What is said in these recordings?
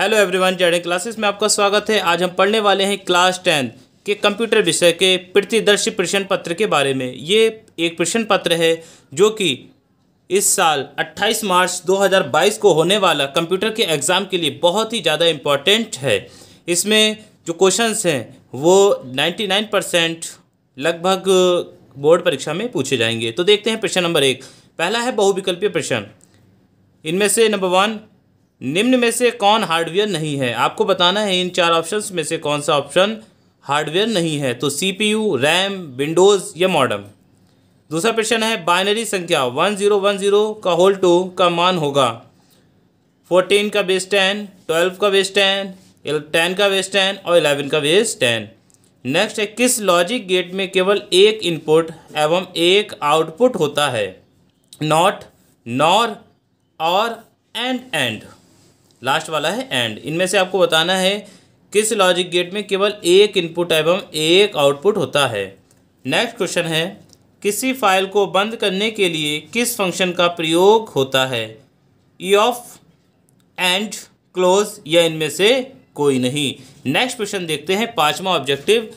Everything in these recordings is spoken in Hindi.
हेलो एवरीवन जेड क्लासेस में आपका स्वागत है आज हम पढ़ने वाले हैं क्लास टेंथ के कंप्यूटर विषय के प्रतिदर्शी प्रश्न पत्र के बारे में ये एक प्रश्न पत्र है जो कि इस साल 28 मार्च 2022 को होने वाला कंप्यूटर के एग्ज़ाम के लिए बहुत ही ज़्यादा इम्पॉर्टेंट है इसमें जो क्वेश्चन हैं वो नाइन्टी परसेंट लगभग बोर्ड परीक्षा में पूछे जाएंगे तो देखते हैं प्रश्न नंबर एक पहला है बहुविकल्पीय प्रश्न इनमें से नंबर वन निम्न में से कौन हार्डवेयर नहीं है आपको बताना है इन चार ऑप्शंस में से कौन सा ऑप्शन हार्डवेयर नहीं है तो सीपीयू रैम विंडोज़ या मॉडम दूसरा प्रश्न है बाइनरी संख्या वन ज़ीरो वन ज़ीरो का होल टू का मान होगा फोर्टीन का बेस टेन ट्वेल्व का बेस टेन टेन का बेस टेन और इलेवन का बेस टेन नेक्स्ट है किस लॉजिक गेट में केवल एक इनपुट एवं एक आउटपुट होता है नॉट नॉर और एंड एंड लास्ट वाला है एंड इनमें से आपको बताना है किस लॉजिक गेट में केवल एक इनपुट एवं एक आउटपुट होता है नेक्स्ट क्वेश्चन है किसी फाइल को बंद करने के लिए किस फंक्शन का प्रयोग होता है ई ऑफ एंड क्लोज या इनमें से कोई नहीं नेक्स्ट क्वेश्चन देखते हैं पांचवा ऑब्जेक्टिव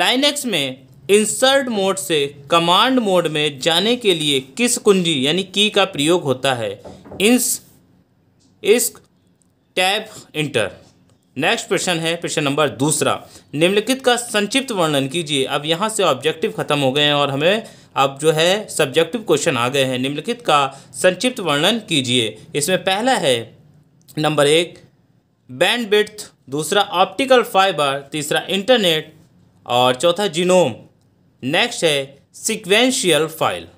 लाइनेक्स में इंसर्ट मोड से कमांड मोड में जाने के लिए किस कुंजी यानी की का प्रयोग होता है इंस इस्क टैब इंटर नेक्स्ट प्रश्न है प्रश्न नंबर दूसरा निम्नलिखित का संक्षिप्त वर्णन कीजिए अब यहाँ से ऑब्जेक्टिव खत्म हो गए हैं और हमें अब जो है सब्जेक्टिव क्वेश्चन आ गए हैं निम्नलिखित का संक्षिप्त वर्णन कीजिए इसमें पहला है नंबर एक बैंड बिट्थ दूसरा ऑप्टिकल फाइबर तीसरा इंटरनेट और चौथा जीनोम नेक्स्ट है सिक्वेंशियल फाइल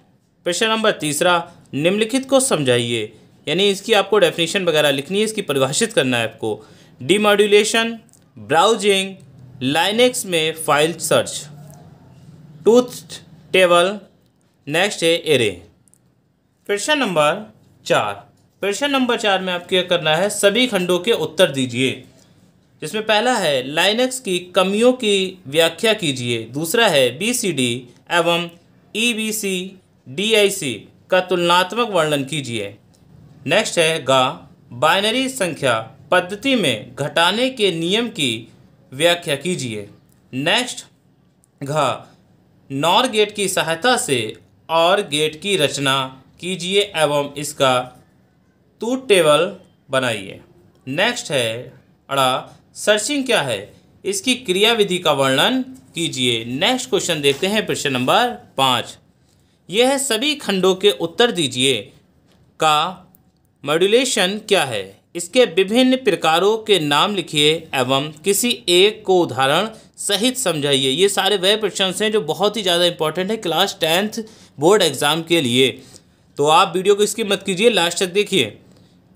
प्रश्न नंबर तीसरा निम्नलिखित को समझाइए यानी इसकी आपको डेफिनेशन वगैरह लिखनी है इसकी परिभाषित करना है आपको डीमॉड्यूलेशन ब्राउजिंग लाइनेक्स में फाइल सर्च टूथ टेबल नेक्स्ट है एरे प्रश्न नंबर चार प्रश्न नंबर चार में आपको क्या करना है सभी खंडों के उत्तर दीजिए जिसमें पहला है लाइनेक्स की कमियों की व्याख्या कीजिए दूसरा है बीसीडी एवं ईबीसी e डीआईसी का तुलनात्मक वर्णन कीजिए नेक्स्ट है गा बाइनरी संख्या पद्धति में घटाने के नियम की व्याख्या कीजिए नेक्स्ट घा नॉर गेट की सहायता से और गेट की रचना कीजिए एवं इसका टू टेबल बनाइए नेक्स्ट है अड़ा सर्चिंग क्या है इसकी क्रियाविधि का वर्णन कीजिए नेक्स्ट क्वेश्चन देखते हैं प्रश्न नंबर पाँच यह सभी खंडों के उत्तर दीजिए का मॉड्यूलेशन क्या है इसके विभिन्न प्रकारों के नाम लिखिए एवं किसी एक को उदाहरण सहित समझाइए ये सारे वह प्रश्न हैं जो बहुत ही ज़्यादा इंपॉर्टेंट है क्लास टेंथ बोर्ड एग्ज़ाम के लिए तो आप वीडियो को इसकी मत कीजिए लास्ट तक देखिए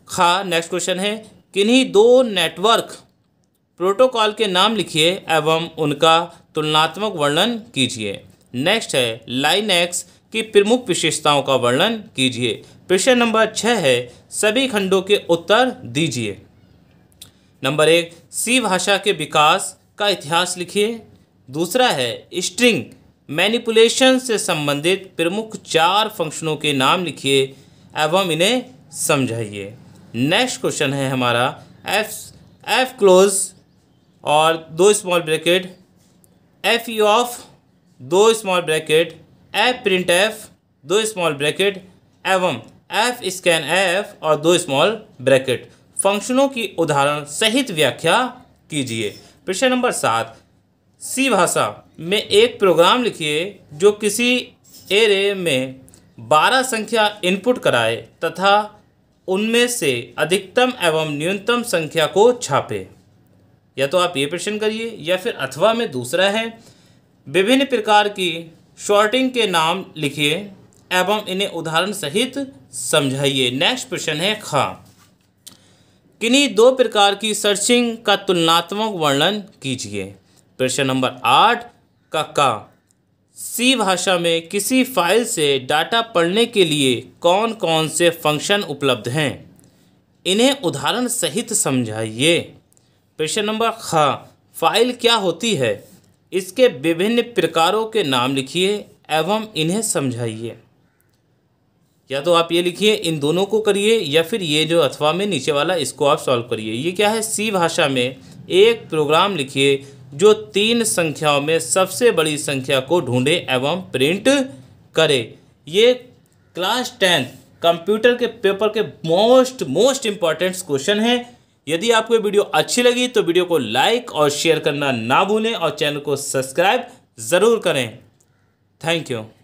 खा नेक्स्ट क्वेश्चन है किन्हीं दो नेटवर्क प्रोटोकॉल के नाम लिखिए एवं उनका तुलनात्मक वर्णन कीजिए नेक्स्ट है लाइनेक्स की प्रमुख विशेषताओं का वर्णन कीजिए प्रश्न नंबर छः है सभी खंडों के उत्तर दीजिए नंबर एक सी भाषा के विकास का इतिहास लिखिए दूसरा है स्ट्रिंग मैनिपुलेशन से संबंधित प्रमुख चार फंक्शनों के नाम लिखिए एवं इन्हें समझाइए नेक्स्ट क्वेश्चन है हमारा एफ एफ क्लोज और दो small bracket feof दो small bracket fprintf दो स्मॉल ब्रैकेट एवं एफ स्कैन एफ और दो स्मॉल ब्रैकेट फंक्शनों की उदाहरण सहित व्याख्या कीजिए प्रश्न नंबर सात सी भाषा में एक प्रोग्राम लिखिए जो किसी एरे में बारह संख्या इनपुट कराए तथा उनमें से अधिकतम एवं न्यूनतम संख्या को छापे या तो आप ये प्रश्न करिए या फिर अथवा में दूसरा है विभिन्न प्रकार की शॉर्टिंग के नाम लिखिए एवं इन्हें उदाहरण सहित समझाइए नेक्स्ट प्रश्न है खा किन्हीं दो प्रकार की सर्चिंग का तुलनात्मक वर्णन कीजिए प्रश्न नंबर आठ का का सी भाषा में किसी फाइल से डाटा पढ़ने के लिए कौन कौन से फंक्शन उपलब्ध हैं इन्हें उदाहरण सहित समझाइए प्रश्न नंबर ख फाइल क्या होती है इसके विभिन्न प्रकारों के नाम लिखिए एवं इन्हें समझाइए या तो आप ये लिखिए इन दोनों को करिए या फिर ये जो अथवा में नीचे वाला इसको आप सॉल्व करिए ये क्या है सी भाषा में एक प्रोग्राम लिखिए जो तीन संख्याओं में सबसे बड़ी संख्या को ढूंढे एवं प्रिंट करे ये क्लास टेंथ कंप्यूटर के पेपर के मोस्ट मोस्ट इम्पॉर्टेंट क्वेश्चन हैं यदि आपको वीडियो अच्छी लगी तो वीडियो को लाइक और शेयर करना ना भूलें और चैनल को सब्सक्राइब ज़रूर करें थैंक यू